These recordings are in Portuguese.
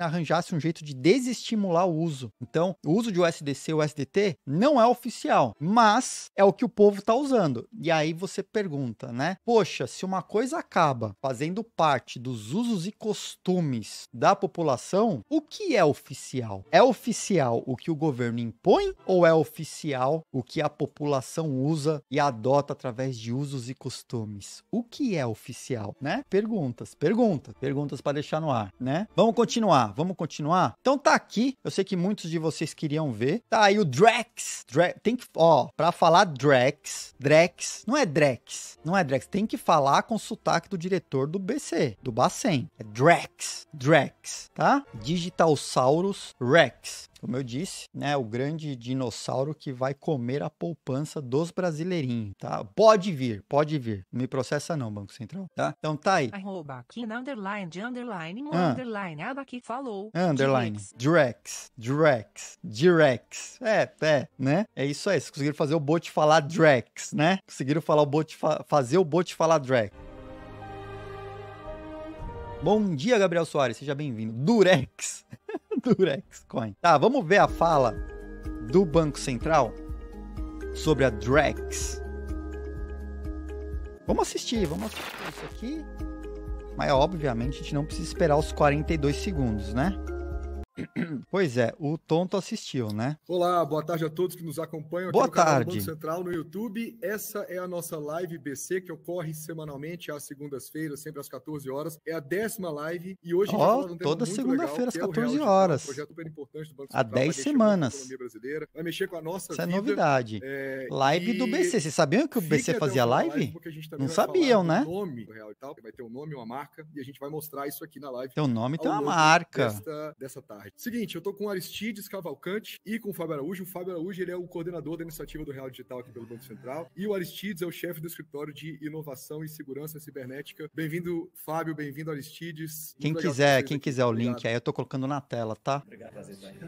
arranjasse um jeito de desestimular o uso. Então, o uso de USDC ou USDT não é oficial, mas é o que o povo está usando. E aí você pergunta, né? Poxa, se uma coisa acaba fazendo parte dos usos e costumes da população, o que é oficial? É oficial o que o governo impõe ou é oficial o que a população usa e adota através de usos e costumes? O que é oficial, né? Perguntas, perguntas, perguntas para deixar no ar, né? Vamos continuar. Vamos continuar? Então tá aqui. Eu sei que muitos de vocês queriam ver. Tá aí o Drex. Drex tem que, ó, pra falar Drex, Drex, não é Drex, não é Drex. Tem que falar com o sotaque do diretor do BC, do Bacen. É Drex, Drex, tá? Digitalsaurus Rex como eu disse, né, o grande dinossauro que vai comer a poupança dos brasileirinhos, tá? Pode vir, pode vir. Não me processa não, Banco Central, tá? Então tá aí. Arroba aqui na underline de underline, ah. underline, aba que falou. Underline. Drex, Drex, Drex. É, é, né? É isso aí. Vocês conseguiram fazer o bot falar Drex, né? Conseguiram falar o bot fa fazer o bot falar Drex. Bom dia, Gabriel Soares, seja bem-vindo. Durex. Durex Coin. Tá, vamos ver a fala do Banco Central sobre a Drex. Vamos assistir, vamos assistir isso aqui. Mas obviamente a gente não precisa esperar os 42 segundos, né? Pois é, o Tonto assistiu, né? Olá, boa tarde a todos que nos acompanham boa aqui boa no tarde. Banco Central no YouTube. Essa é a nossa live BC que ocorre semanalmente às segundas-feiras, sempre às 14 horas. É a décima live e hoje oh, um toda segunda-feira às 14 é horas. Um projeto super importante do Banco Central. Há 10 semanas. vai mexer com a nossa Isso é vida, é novidade. É, live e... do BC. Vocês sabiam que o BC fazia live? live Não sabiam, né? Nome real e tal, vai ter um nome, uma marca e a gente vai mostrar isso aqui na live. Tem um nome, tem uma marca. Desta, dessa tarde. Seguinte, eu tô com Aristides Cavalcante e com o Fábio Araújo. O Fábio Araújo ele é o coordenador da iniciativa do Real Digital aqui pelo Banco Central. E o Aristides é o chefe do escritório de inovação e segurança cibernética. Bem-vindo, Fábio. Bem-vindo, Aristides. Quem Muito quiser, quem quiser o Obrigado. link aí, eu tô colocando na tela, tá? Obrigado,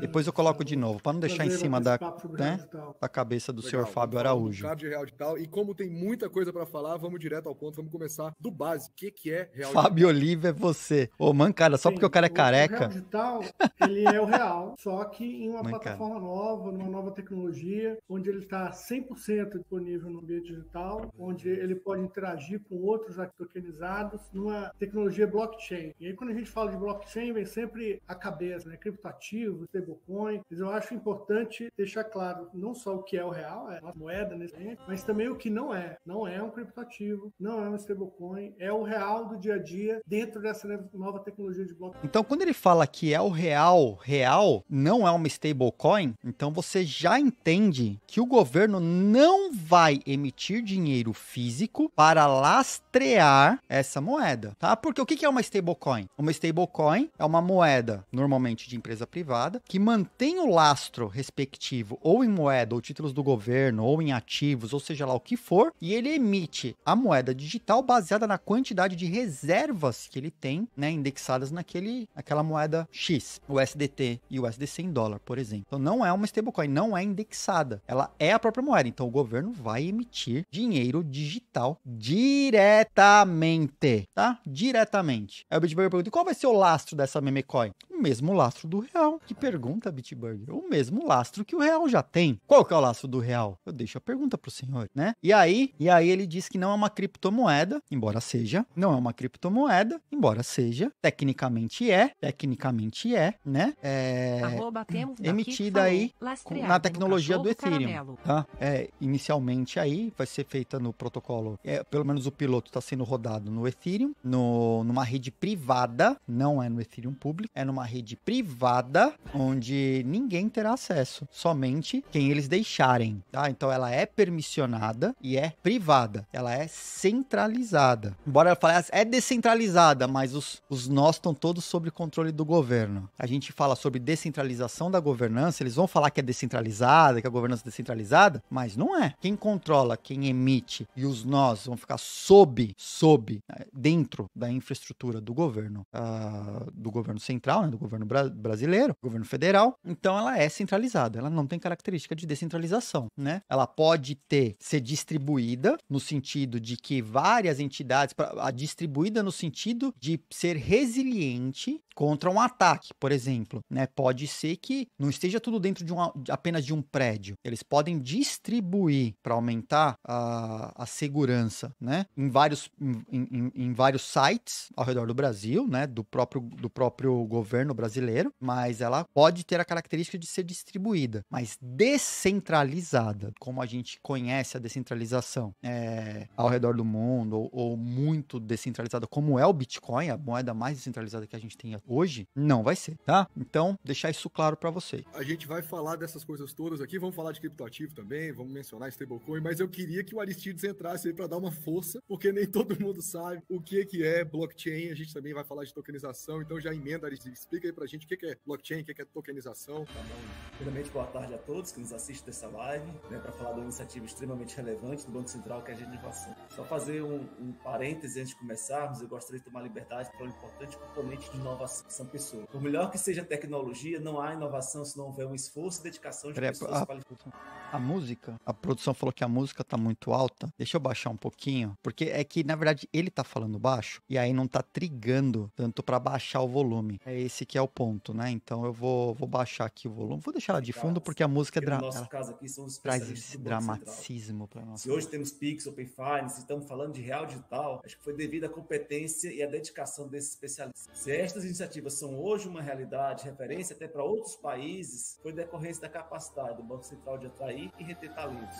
Depois eu coloco de novo, para não deixar em cima da, né, da cabeça do Legal, senhor Fábio Araújo. Fábio de Real Digital. E como tem muita coisa para falar, vamos direto ao ponto. Vamos começar do básico. O que, que é Real Digital? Fábio Oliva é você. Ô, mancada, só Sim, porque o cara é careca. O Real Digital, ele é o real, só que em uma plataforma nova, numa nova tecnologia, onde ele está 100% disponível no ambiente digital, onde ele pode interagir com outros tokenizados numa tecnologia blockchain. E aí, quando a gente fala de blockchain, vem sempre a cabeça, né? Criptoativo, stablecoin. Mas eu acho importante deixar claro não só o que é o real, é a moeda nesse momento, mas também o que não é. Não é um criptoativo, não é um stablecoin, é o real do dia a dia dentro dessa nova tecnologia de blockchain. Então, quando ele fala que é o real real não é uma stablecoin, então você já entende que o governo não vai emitir dinheiro físico para lastrear essa moeda, tá? Porque o que é uma stablecoin? Uma stablecoin é uma moeda, normalmente de empresa privada, que mantém o lastro respectivo ou em moeda, ou títulos do governo, ou em ativos, ou seja lá o que for, e ele emite a moeda digital baseada na quantidade de reservas que ele tem, né, indexadas naquele, naquela moeda X, o SDC USDT e USDC em dólar, por exemplo. Então não é uma stablecoin, não é indexada. Ela é a própria moeda. Então o governo vai emitir dinheiro digital diretamente, tá? Diretamente. Aí o Bitburger pergunta: qual vai ser o lastro dessa meme coin? o mesmo lastro do real. Que pergunta, Bitburger? O mesmo lastro que o real já tem. Qual que é o lastro do real? Eu deixo a pergunta pro senhor, né? E aí, e aí ele diz que não é uma criptomoeda, embora seja, não é uma criptomoeda, embora seja, tecnicamente é, tecnicamente é, né? É Arroba, temos emitida aí com, na tecnologia do, do Ethereum, tá? É, inicialmente aí vai ser feita no protocolo, é, pelo menos o piloto está sendo rodado no Ethereum, no, numa rede privada, não é no Ethereum público, é numa rede privada onde ninguém terá acesso, somente quem eles deixarem, tá? Então ela é permissionada e é privada, ela é centralizada. Embora ela fale, ah, é descentralizada, mas os, os nós estão todos sob controle do governo. A gente fala sobre descentralização da governança, eles vão falar que é descentralizada, que a governança é descentralizada, mas não é. Quem controla, quem emite e os nós vão ficar sob, sob, né, dentro da infraestrutura do governo, uh, do governo central, né, do governo bra brasileiro, governo federal, então ela é centralizada, ela não tem característica de descentralização, né? Ela pode ter, ser distribuída no sentido de que várias entidades, a distribuída no sentido de ser resiliente contra um ataque, por exemplo, né? Pode ser que não esteja tudo dentro de apenas de um prédio, eles podem distribuir para aumentar a, a segurança, né? Em vários, em, em, em vários sites ao redor do Brasil, né? Do próprio, do próprio governo governo brasileiro, mas ela pode ter a característica de ser distribuída, mas descentralizada, como a gente conhece a descentralização é, ao redor do mundo, ou, ou muito descentralizada, como é o Bitcoin, a moeda mais descentralizada que a gente tem hoje, não vai ser, tá? Então, deixar isso claro para você. A gente vai falar dessas coisas todas aqui, vamos falar de criptoativo também, vamos mencionar stablecoin, mas eu queria que o Aristides entrasse aí para dar uma força, porque nem todo mundo sabe o que, que é blockchain, a gente também vai falar de tokenização, então já emenda, Aristides, explica aí pra gente o que é blockchain, o que é tokenização. Tá bom. Primeiramente, boa tarde a todos que nos assistem dessa live, né, para falar de uma iniciativa extremamente relevante do Banco Central, que é a agenda de inovação. Só fazer um, um parêntese antes de começarmos, eu gostaria de tomar liberdade para um importante componente de inovação, que são pessoas. Por melhor que seja tecnologia, não há inovação se não houver um esforço e dedicação de Pera, pessoas a, qualificadas. A música, a produção falou que a música tá muito alta. Deixa eu baixar um pouquinho, porque é que, na verdade, ele tá falando baixo e aí não tá trigando tanto para baixar o volume. É esse que é o ponto, né? Então eu vou, vou baixar aqui o volume, vou deixar ela de fundo porque a música porque no nosso caso aqui são os traz esse dramatismo para nós. Se hoje temos Pix, Open Finance, estamos falando de real digital, acho que foi devido à competência e à dedicação desses especialistas. Se estas iniciativas são hoje uma realidade, referência até para outros países, foi decorrência da capacidade do Banco Central de atrair e reter talentos,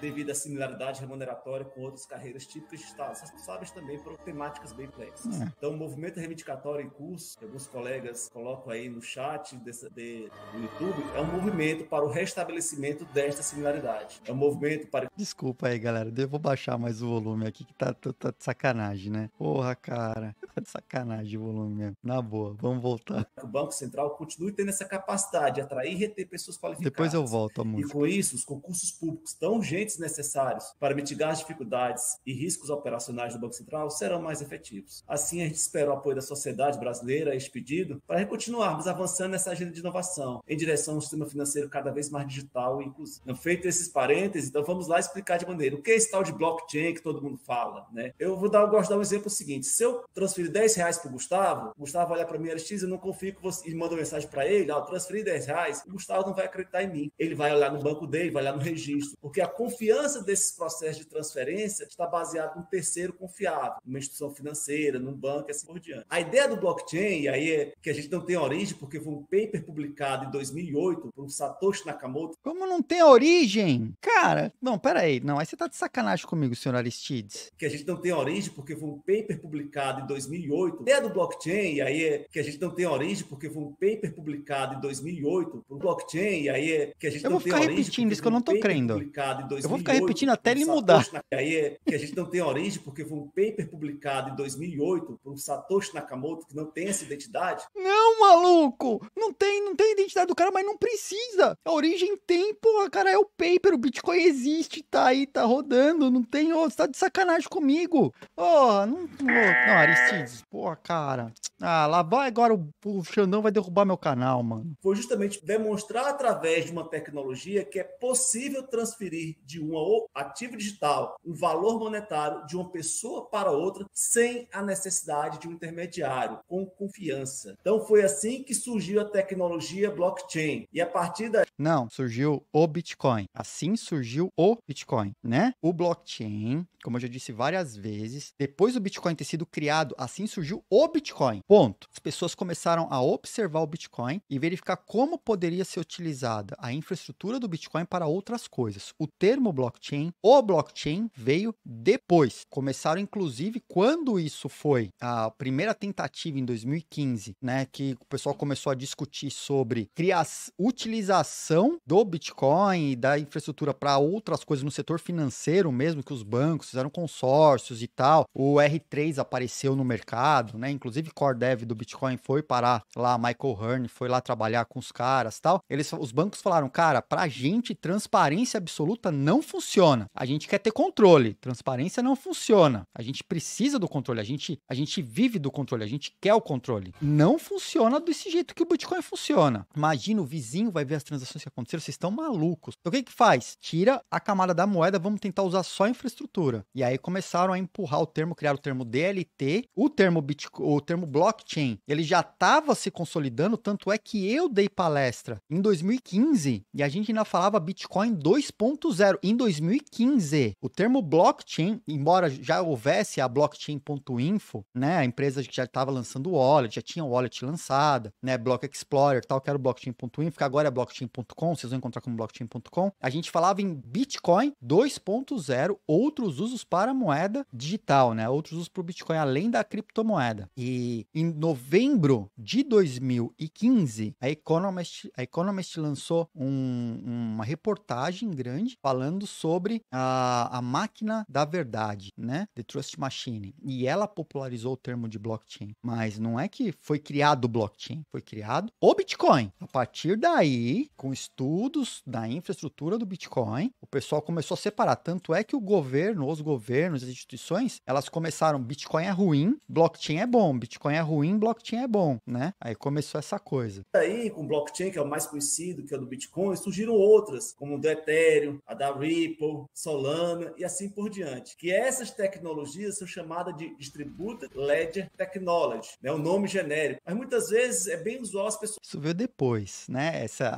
devido à similaridade remuneratória com outras carreiras típicas de Estados responsáveis também por temáticas bem complexas. É. Então, o movimento reivindicatório em curso, alguns colegas colocam aí no chat desse, de, do YouTube, é um movimento para o restabelecimento desta similaridade. É um movimento para. Desculpa aí, galera. Eu vou baixar mais o volume aqui, que tá, tá, tá de sacanagem, né? Porra, cara. Tá de sacanagem o volume mesmo. Na boa, vamos voltar. O Banco Central continue tendo essa capacidade de atrair e reter pessoas qualificadas. Depois eu volto a E com isso, os concursos públicos tão urgentes necessários para mitigar as dificuldades e riscos operacionais do Banco Central serão mais efetivos. Assim, a gente espera o apoio da sociedade brasileira a este pedido para para continuarmos avançando nessa agenda de inovação em direção a um sistema financeiro cada vez mais digital e inclusivo. Então, feito esses parênteses, então vamos lá explicar de maneira o que é esse tal de blockchain que todo mundo fala, né? Eu vou dar, eu gosto de dar um exemplo seguinte: se eu transferir 10 reais para o Gustavo, o Gustavo olha para mim, LX, eu não confio que você e manda uma mensagem para ele, ah, transferi 10 reais, o Gustavo não vai acreditar em mim. Ele vai olhar no banco dele, vai olhar no registro, porque a confiança desses processos de transferência está baseada num terceiro confiável, numa instituição financeira, num banco, assim por diante. A ideia do blockchain, e aí é que a gente não tem origem, porque foi um paper publicado em 2008 por um Satoshi Nakamoto. Como não tem origem? Cara, não, peraí. Não, aí você tá de sacanagem comigo, senhor Aristides. Que a gente não tem origem, porque foi um paper publicado em 2008. É do blockchain, e aí é que a gente não tem origem, porque foi um paper publicado em 2008 por um blockchain, e aí é que a gente eu não tem origem. Eu vou ficar repetindo isso que eu não tô crendo. 2008, eu vou ficar repetindo até ele mudar. E aí é que a gente não tem origem, porque foi um paper publicado em 2008 por um Satoshi Nakamoto que não tem essa identidade. Não. Não, maluco! Não tem, não tem a identidade do cara, mas não precisa. A origem tem, porra, cara, é o paper, o Bitcoin existe, tá aí, tá rodando, não tem outro, tá de sacanagem comigo. Ó, oh, não, não, Aristides, porra, cara. Ah, lá vai agora o, o Xandão vai derrubar meu canal, mano. Foi justamente demonstrar através de uma tecnologia que é possível transferir de um ativo digital um valor monetário de uma pessoa para outra sem a necessidade de um intermediário, com confiança. Então foi assim que surgiu a tecnologia tecnologia blockchain. E a partir da. Não, surgiu o Bitcoin. Assim surgiu o Bitcoin, né? O blockchain, como eu já disse várias vezes, depois do Bitcoin ter sido criado, assim surgiu o Bitcoin. Ponto. As pessoas começaram a observar o Bitcoin e verificar como poderia ser utilizada a infraestrutura do Bitcoin para outras coisas. O termo blockchain, o blockchain veio depois. Começaram, inclusive, quando isso foi a primeira tentativa em 2015, né? Que o pessoal começou a discutir sobre criação, utilização do Bitcoin e da infraestrutura para outras coisas no setor financeiro mesmo, que os bancos fizeram consórcios e tal. O R3 apareceu no mercado, né? Inclusive, core dev do Bitcoin foi parar lá, Michael Hearn foi lá trabalhar com os caras tal. Eles, os bancos falaram, cara, para a gente, transparência absoluta não funciona. A gente quer ter controle. Transparência não funciona. A gente precisa do controle. A gente, a gente vive do controle. A gente quer o controle. Não funciona desse jeito que o Bitcoin funciona funciona. Imagina, o vizinho vai ver as transações que aconteceram, vocês estão malucos. Então o que que faz? Tira a camada da moeda, vamos tentar usar só a infraestrutura. E aí começaram a empurrar o termo, criaram o termo DLT, o termo Bitcoin, o termo blockchain. Ele já estava se consolidando, tanto é que eu dei palestra em 2015 e a gente ainda falava Bitcoin 2.0 em 2015. O termo blockchain, embora já houvesse a blockchain.info, né, a empresa que já estava lançando o wallet, já tinha o wallet lançada, né, Block Explorer tal, que era o blockchain.info, que agora é blockchain.com, vocês vão encontrar como blockchain.com. A gente falava em Bitcoin 2.0, outros usos para moeda digital, né? Outros usos para o Bitcoin além da criptomoeda. E em novembro de 2015, a Economist, a Economist lançou um, uma reportagem grande falando sobre a, a máquina da verdade, né? The Trust Machine. E ela popularizou o termo de blockchain. Mas não é que foi criado o blockchain, foi criado o Bitcoin. A partir daí, com estudos da infraestrutura do Bitcoin, o pessoal começou a separar. Tanto é que o governo, os governos, as instituições, elas começaram: Bitcoin é ruim, blockchain é bom, Bitcoin é ruim, blockchain é bom, né? Aí começou essa coisa. Aí, com o blockchain, que é o mais conhecido, que é o do Bitcoin, surgiram outras, como o do Ethereum, a da Ripple, Solana e assim por diante. Que essas tecnologias são chamadas de Distributed Ledger Technology, né? O nome genérico. Mas muitas vezes é bem usual as pessoas isso veio depois, né? Essa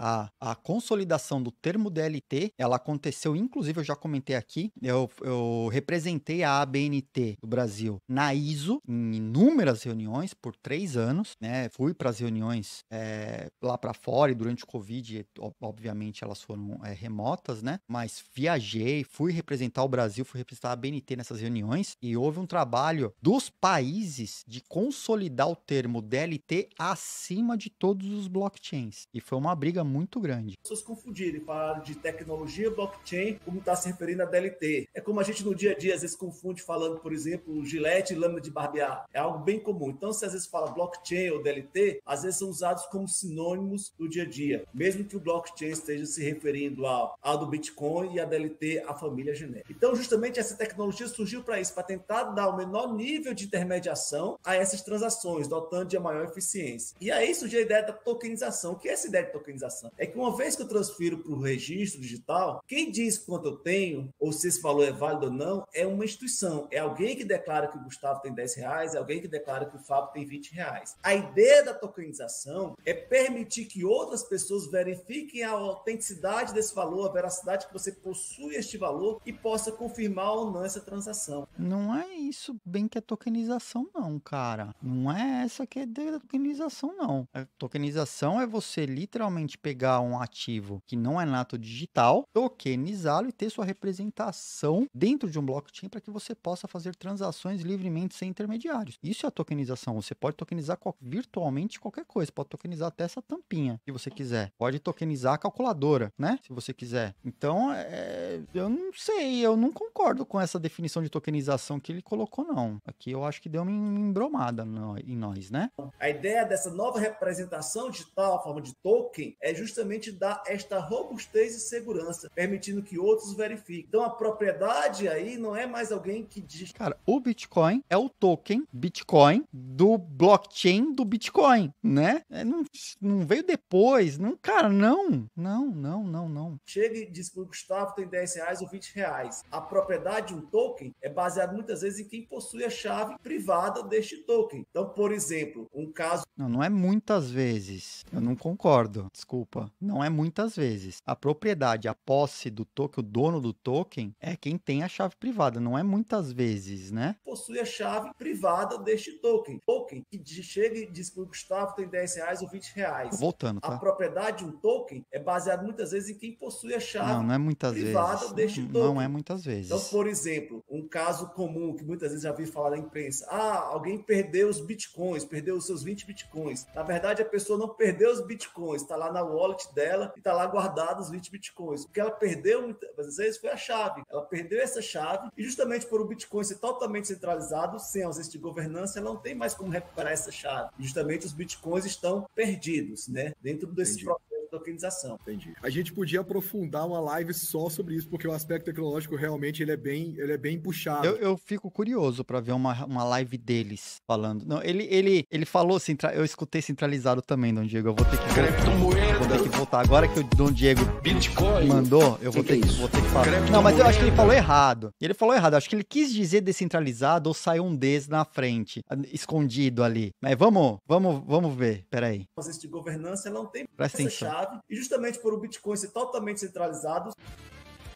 a, a consolidação do termo DLT, ela aconteceu, inclusive eu já comentei aqui, eu, eu representei a ABNT do Brasil na ISO em inúmeras reuniões por três anos, né? Fui para as reuniões é, lá para fora e durante o Covid, obviamente elas foram é, remotas, né? Mas viajei, fui representar o Brasil, fui representar a ABNT nessas reuniões e houve um trabalho dos países de consolidar o termo DLT acima de todos os os blockchains. E foi uma briga muito grande. As pessoas confundirem, falaram de tecnologia blockchain, como está se referindo a DLT. É como a gente no dia a dia às vezes confunde falando, por exemplo, gilete e lâmina de barbear. É algo bem comum. Então, se às vezes fala blockchain ou DLT, às vezes são usados como sinônimos do dia a dia. Mesmo que o blockchain esteja se referindo ao, ao do Bitcoin e a DLT, a família genérica. Então, justamente essa tecnologia surgiu para isso, para tentar dar o menor nível de intermediação a essas transações, dotando de maior eficiência. E aí surgiu a ideia da tokenização. O que é essa ideia de tokenização? É que uma vez que eu transfiro para o registro digital, quem diz quanto eu tenho, ou se esse valor é válido ou não, é uma instituição. É alguém que declara que o Gustavo tem 10 reais, é alguém que declara que o Fábio tem 20 reais. A ideia da tokenização é permitir que outras pessoas verifiquem a autenticidade desse valor, a veracidade que você possui este valor e possa confirmar ou não essa transação. Não é isso bem que é tokenização, não, cara. Não é essa que é tokenização, não. É tokenização tokenização é você literalmente pegar um ativo que não é nato digital, tokenizá-lo e ter sua representação dentro de um blockchain para que você possa fazer transações livremente sem intermediários. Isso é a tokenização. Você pode tokenizar virtualmente qualquer coisa. Pode tokenizar até essa tampinha, se você quiser. Pode tokenizar a calculadora, né? Se você quiser. Então, é... eu não sei, eu não concordo com essa definição de tokenização que ele colocou, não. Aqui eu acho que deu uma embromada em nós, né? A ideia dessa nova representação transformação digital, a forma de token, é justamente dar esta robustez e segurança, permitindo que outros verifiquem. Então a propriedade aí não é mais alguém que diz. Cara, o Bitcoin é o token Bitcoin do blockchain do Bitcoin, né? É, não, não veio depois. Não, cara, não. Não, não, não, não. Chega e diz que o Gustavo tem 10 reais ou 20 reais. A propriedade de um token é baseada muitas vezes em quem possui a chave privada deste token. Então, por exemplo, um caso. Não, não é muitas vezes vezes. Eu não concordo. Desculpa. Não é muitas vezes. A propriedade, a posse do token, o dono do token, é quem tem a chave privada. Não é muitas vezes, né? Possui a chave privada deste token. Token que chega e diz que o Gustavo tem 10 reais ou 20 reais. Voltando, tá? A propriedade de um token é baseada muitas vezes em quem possui a chave não, não é muitas privada vezes. deste não, token. Não é muitas vezes. Então, por exemplo, um caso comum que muitas vezes já vi falar na imprensa. Ah, alguém perdeu os bitcoins, perdeu os seus 20 bitcoins. Na verdade, a pessoa não os bitcoins. Está lá na wallet dela e está lá guardados os 20 bitcoins. Porque ela perdeu, muitas vezes, foi a chave. Ela perdeu essa chave e justamente por o bitcoin ser totalmente centralizado, sem ausência de governança, ela não tem mais como recuperar essa chave. Justamente os bitcoins estão perdidos, né? Dentro desse Entendi tokenização. Entendi. A gente podia aprofundar uma live só sobre isso, porque o aspecto tecnológico realmente ele é bem, ele é bem puxado. Eu, eu fico curioso para ver uma, uma live deles falando. Não, ele, ele, ele falou, centra... eu escutei centralizado também, Dom Diego. Eu vou ter que. Vou ter que voltar. Agora que o Dom Diego Bitcoin. mandou, eu vou, ter, que, é vou ter que falar. Não, mas eu acho que ele falou errado. Ele falou errado. Eu acho que ele quis dizer descentralizado ou saiu um des na frente, escondido ali. Mas vamos, vamos, vamos ver. Peraí. de governança não tem Presta atenção chave, e justamente por o Bitcoin ser totalmente centralizado.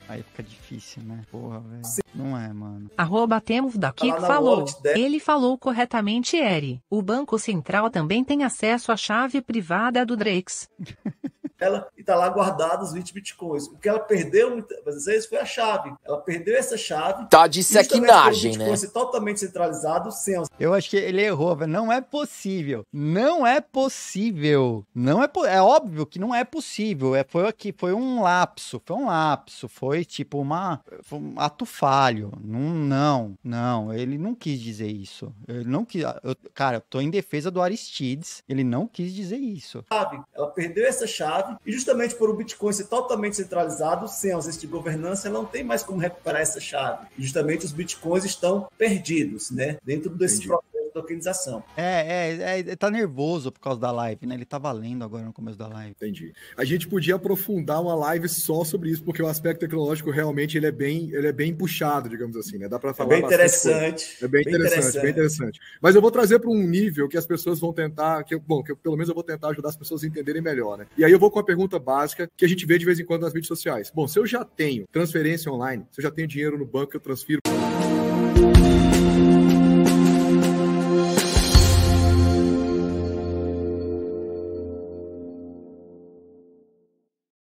Aí fica difícil, né? Porra, velho. Não é, mano. Arroba Temos daqui que tá falou. Ele falou corretamente, Eri. O Banco Central também tem acesso à chave privada do Drex. ela e está lá guardado os 20 bitcoins. O que ela perdeu muitas vezes foi a chave. Ela perdeu essa chave. Tá de sequinagem, né? Fosse totalmente centralizado sem. Eu acho que ele errou, velho. Não é possível. Não é possível. Não é, po... é óbvio que não é possível. É, foi aqui, foi um lapso, foi um lapso, foi tipo uma foi um ato falho. Não, não, não. Ele não quis dizer isso. Ele não quis. Eu, cara, eu tô em defesa do Aristides. Ele não quis dizer isso. Ela perdeu essa chave chave, e justamente por o Bitcoin ser totalmente centralizado, sem ausência de governança, não tem mais como recuperar essa chave. E justamente os Bitcoins estão perdidos, né? Dentro desse Entendi. processo tokenização. É, é, é, tá nervoso por causa da live, né? Ele tá valendo agora no começo da live. Entendi. A gente podia aprofundar uma live só sobre isso, porque o aspecto tecnológico realmente ele é bem, ele é bem puxado, digamos assim, né? Dá para é falar é bem interessante. É bem, bem interessante, interessante, bem interessante. Mas eu vou trazer para um nível que as pessoas vão tentar, que eu, bom, que eu, pelo menos eu vou tentar ajudar as pessoas a entenderem melhor, né? E aí eu vou com a pergunta básica que a gente vê de vez em quando nas mídias sociais. Bom, se eu já tenho transferência online, se eu já tenho dinheiro no banco que eu transfiro